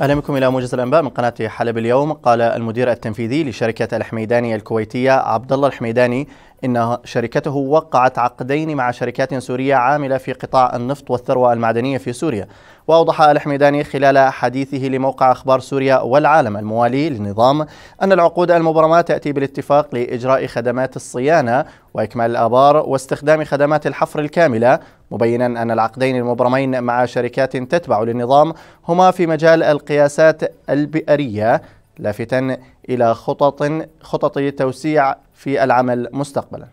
اهلا بكم الى موجز الانباء من قناه حلب اليوم قال المدير التنفيذي لشركه الحميداني الكويتيه عبد الله الحميداني إن شركته وقعت عقدين مع شركات سورية عاملة في قطاع النفط والثروة المعدنية في سوريا وأوضح الحميداني خلال حديثه لموقع أخبار سوريا والعالم الموالي للنظام أن العقود المبرمة تأتي بالاتفاق لإجراء خدمات الصيانة وإكمال الآبار واستخدام خدمات الحفر الكاملة مبينا أن العقدين المبرمين مع شركات تتبع للنظام هما في مجال القياسات البئرية لافتا إلى خطط خطط توسيع في العمل مستقبلا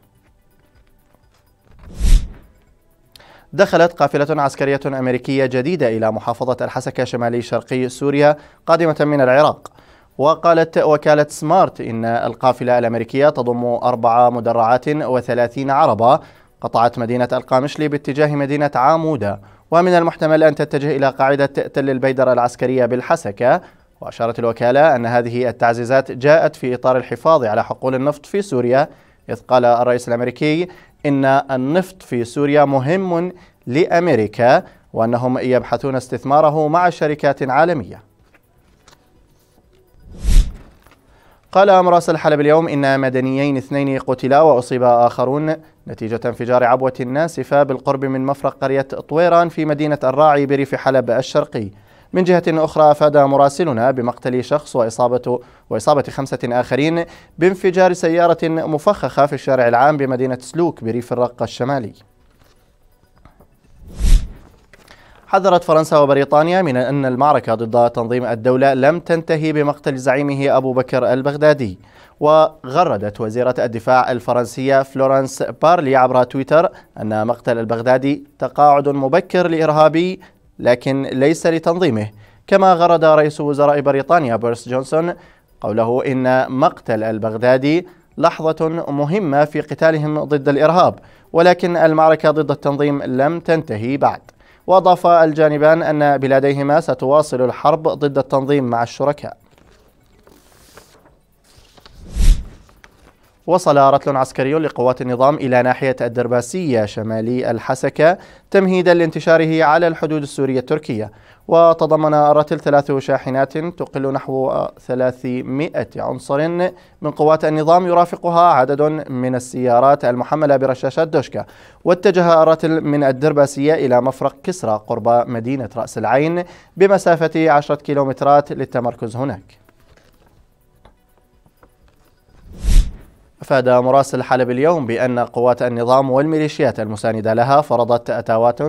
دخلت قافلة عسكرية أمريكية جديدة إلى محافظة الحسكة شمالي شرقي سوريا قادمة من العراق وقالت وكالة سمارت إن القافلة الأمريكية تضم أربع مدرعات وثلاثين عربة قطعت مدينة القامشلي باتجاه مدينة عامودة ومن المحتمل أن تتجه إلى قاعدة تل البيدر العسكرية بالحسكة وأشارت الوكالة أن هذه التعزيزات جاءت في إطار الحفاظ على حقول النفط في سوريا إذ قال الرئيس الأمريكي إن النفط في سوريا مهم لأمريكا وأنهم يبحثون استثماره مع شركات عالمية قال مراسل الحلب اليوم إن مدنيين اثنين قتلا وأصيب آخرون نتيجة انفجار عبوة ناسفة بالقرب من مفرق قرية طويران في مدينة الراعي بريف حلب الشرقي من جهة أخرى أفاد مراسلنا بمقتل شخص وإصابة وإصابة خمسة آخرين بانفجار سيارة مفخخة في الشارع العام بمدينة سلوك بريف الرقة الشمالي حذرت فرنسا وبريطانيا من أن المعركة ضد تنظيم الدولة لم تنتهي بمقتل زعيمه أبو بكر البغدادي وغردت وزيرة الدفاع الفرنسية فلورنس بارلي عبر تويتر أن مقتل البغدادي تقاعد مبكر لإرهابي لكن ليس لتنظيمه كما غرد رئيس وزراء بريطانيا بوريس جونسون قوله إن مقتل البغدادي لحظة مهمة في قتالهم ضد الإرهاب ولكن المعركة ضد التنظيم لم تنتهي بعد وأضاف الجانبان أن بلاديهما ستواصل الحرب ضد التنظيم مع الشركاء وصل رتل عسكري لقوات النظام إلى ناحية الدرباسية شمالي الحسكة تمهيدا لانتشاره على الحدود السورية التركية وتضمن الرتل ثلاث شاحنات تقل نحو 300 عنصر من قوات النظام يرافقها عدد من السيارات المحملة برشاشات دوشكا واتجه الرتل من الدرباسية إلى مفرق كسرى قرب مدينة رأس العين بمسافة 10 كيلومترات للتمركز هناك أفاد مراسل حلب اليوم بأن قوات النظام والميليشيات المساندة لها فرضت أتاوات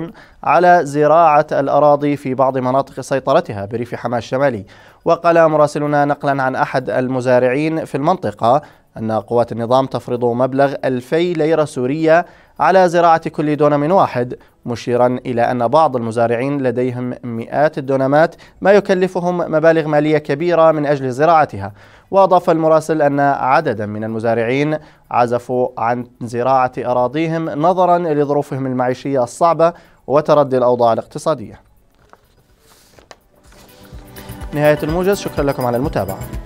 على زراعة الأراضي في بعض مناطق سيطرتها بريف حماة الشمالي وقال مراسلنا نقلا عن أحد المزارعين في المنطقة أن قوات النظام تفرض مبلغ 2000 ليرة سورية على زراعة كل دونم واحد مشيرا إلى أن بعض المزارعين لديهم مئات الدونمات ما يكلفهم مبالغ مالية كبيرة من أجل زراعتها وأضاف المراسل أن عددا من المزارعين عزفوا عن زراعة أراضيهم نظرا لظروفهم المعيشية الصعبة وتردي الأوضاع الاقتصادية نهاية الموجز شكرا لكم على المتابعة